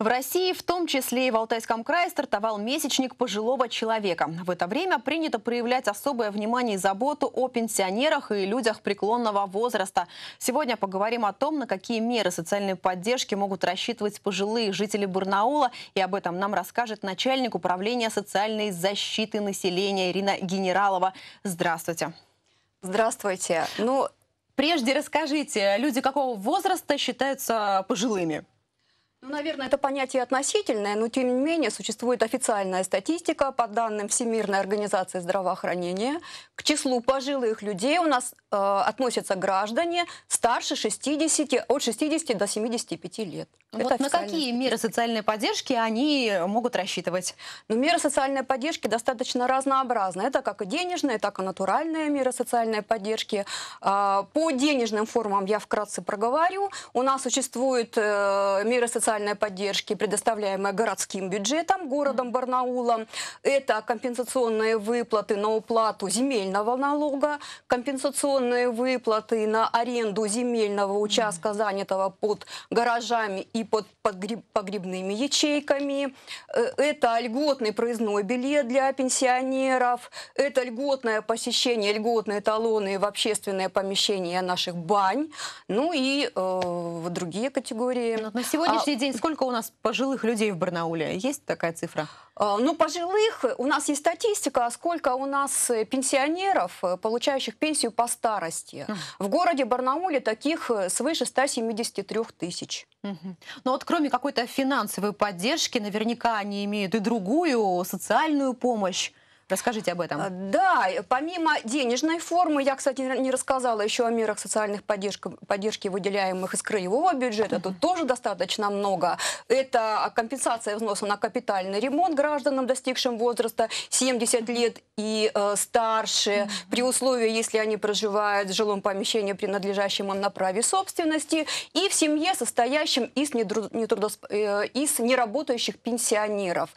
В России, в том числе и в Алтайском крае, стартовал месячник пожилого человека. В это время принято проявлять особое внимание и заботу о пенсионерах и людях преклонного возраста. Сегодня поговорим о том, на какие меры социальной поддержки могут рассчитывать пожилые жители Барнаула. И об этом нам расскажет начальник управления социальной защиты населения Ирина Генералова. Здравствуйте. Здравствуйте. Ну, прежде расскажите, люди какого возраста считаются пожилыми? Ну, наверное, это понятие относительное, но тем не менее существует официальная статистика по данным Всемирной организации здравоохранения. К числу пожилых людей у нас э, относятся граждане старше 60, от 60 до 75 лет. Вот на какие меры социальной поддержки они могут рассчитывать? Ну, меры социальной поддержки достаточно разнообразны. Это как и денежные, так и натуральные меры социальной поддержки. Э, по денежным формам я вкратце проговорю. У нас существуют э, меры социальной социальной поддержки, предоставляемой городским бюджетом, городом Барнаула. Это компенсационные выплаты на уплату земельного налога, компенсационные выплаты на аренду земельного участка, занятого под гаражами и под погребными ячейками. Э, это льготный проездной билет для пенсионеров. Это льготное посещение, льготные талоны в общественное помещение наших бань. Ну и э, другие категории. Ну, на сегодняшний а, день сколько у нас пожилых людей в Барнауле? Есть такая цифра? Э, ну, пожилых, у нас есть статистика, сколько у нас э, пенсионеров, э, получающих пенсию по старости. В городе Барнауле таких свыше 173 тысяч. Но ну вот кроме какой-то финансовой поддержки, наверняка они имеют и другую социальную помощь. Расскажите об этом. Э, да, помимо денежной формы, я, кстати, не рассказала еще о мерах социальных поддержки, поддержки выделяемых из краевого бюджета. Тут тоже достаточно много. Это компенсация взноса на капитальный ремонт гражданам, достигшим возраста 70 лет и э, старше, при условии, если они проживают в жилом помещении, принадлежащем им на праве собственности, и в семье, состоящем из, нетру, нетрудосп... Э, из неработающих пенсионеров.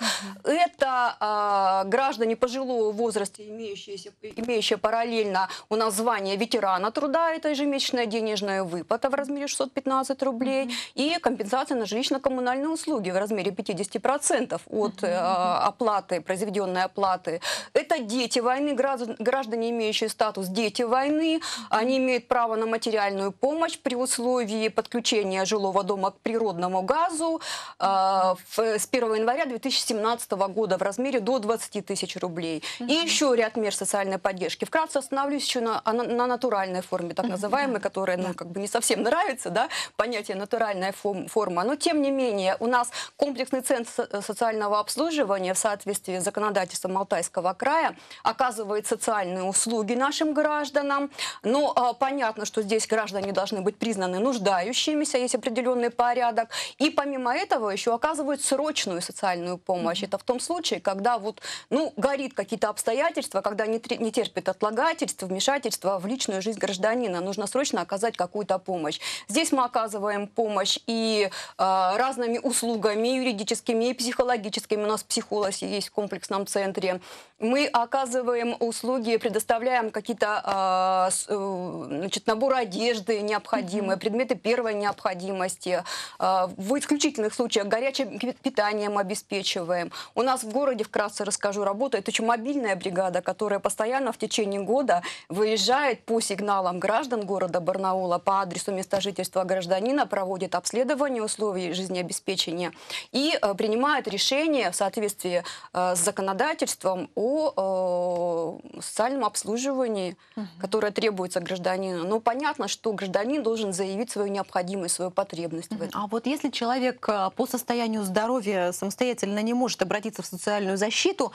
Это э, граждане пожилых тяжело в возрасте, имеющееся, имеющее параллельно у нас звание ветерана труда, это ежемесячная денежная выплата в размере 615 рублей mm-hmm. и компенсация на жилищно-коммунальные услуги в размере 50% от э, оплаты, произведенной оплаты. Это дети войны, граждане, имеющие статус дети войны, они имеют право на материальную помощь при условии подключения жилого дома к природному газу э, в, с 1 января 2017 года в размере до 20 тысяч рублей детей. Mm-hmm. И еще ряд мер социальной поддержки. Вкратце остановлюсь еще на, на, на натуральной форме, так называемой, mm-hmm. которая нам ну, как бы не совсем нравится, да, понятие натуральная фом, форма. Но тем не менее, у нас комплексный центр э, социального обслуживания в соответствии с законодательством Алтайского края оказывает социальные услуги нашим гражданам. Но а, понятно, что здесь граждане должны быть признаны нуждающимися, есть определенный порядок. И помимо этого еще оказывают срочную социальную помощь. Mm-hmm. Это в том случае, когда вот, ну, горит какие-то обстоятельства, когда не, не терпит отлагательства, вмешательства в личную жизнь гражданина. Нужно срочно оказать какую-то помощь. Здесь мы оказываем помощь и э, разными услугами, юридическими и психологическими. У нас психолог есть в комплексном центре. Мы оказываем услуги, предоставляем какие-то а, э, значит, наборы одежды необходимые, mm-hmm. предметы первой необходимости. Э, в исключительных случаях горячим питанием обеспечиваем. У нас в городе, вкратце расскажу, работает очень мобильная бригада, которая постоянно в течение года выезжает по сигналам граждан города Барнаула по адресу места жительства гражданина, проводит обследование условий жизнеобеспечения и э, принимает решение в соответствии э, с законодательством о э, социальном обслуживании, угу. которое требуется гражданину. Но понятно, что гражданин должен заявить свою необходимость, свою потребность. В этом. А вот если человек по состоянию здоровья самостоятельно не может обратиться в социальную защиту,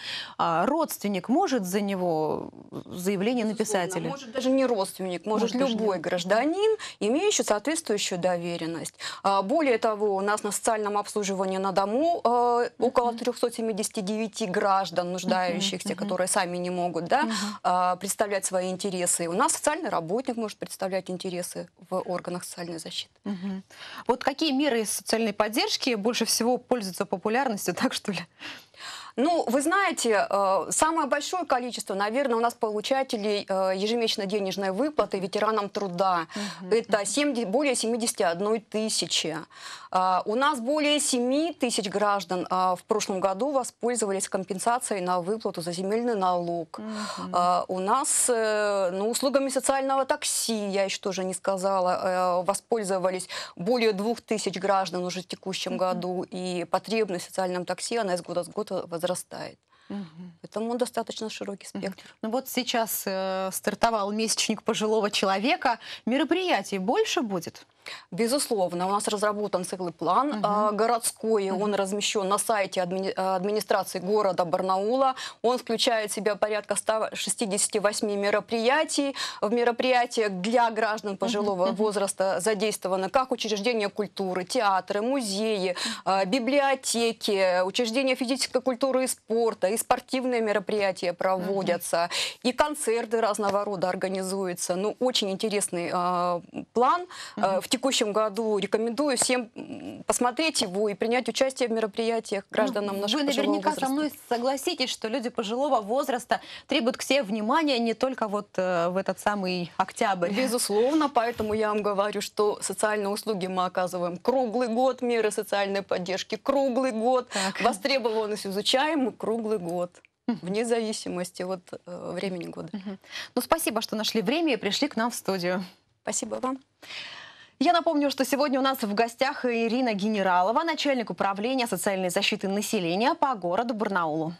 родственник может за него заявление написать или Может даже не родственник, может, может любой не... гражданин, имеющий соответствующую доверенность. А, более того, у нас на социальном обслуживании на дому а, около 379 граждан, нуждающихся, которые сами не могут да, а, представлять свои интересы. у нас социальный работник может представлять интересы в органах социальной защиты. Вот какие меры социальной поддержки больше всего пользуются популярностью, так что ли? Ну, вы знаете, э, самое большое количество, наверное, у нас получателей э, ежемесячно денежной выплаты ветеранам труда. Угу. Это 70, более 71 тысячи. А, у нас более 7 тысяч граждан а, в прошлом году воспользовались компенсацией на выплату за земельный налог. Угу. У нас э, ну, услугами социального такси, я еще тоже не сказала, воспользовались более 2 тысяч граждан уже в текущем угу. году. И потребность в социальном такси, она из года в год работа возрастает. Угу. Поэтому достаточно широкий спектр. Угу. Ну вот сейчас э, стартовал месячник пожилого человека. Мероприятий больше будет? Безусловно, у нас разработан целый план угу. городской, угу. он размещен на сайте адми... Э, администрации города Барнаула. Он включает в себя порядка 168 мероприятий. В мероприятиях для граждан пожилого угу. возраста задействованы как учреждения культуры, театры, музеи, а, библиотеки, учреждения физической культуры и спорта, и спортивные мероприятия проводятся, угу. и концерты разного рода организуются. Ну, очень интересный э, план угу. э, в текущем году. Рекомендую всем посмотреть его и принять участие в мероприятиях ну, гражданам ну, нашего Вы наверняка со мной согласитесь, что люди пожилого возраста требуют к себе внимания не только вот э, в этот самый октябрь. Безусловно, поэтому я вам говорю, что социальные услуги мы оказываем круглый год, меры социальной поддержки круглый год, так. востребованность изучаем круглый год хм. вне зависимости от э, времени года. Ну, спасибо, что нашли время и пришли к нам в студию. Спасибо вам. Я напомню, что сегодня у нас в гостях Ирина Генералова, начальник управления социальной защиты населения по городу Барнаулу.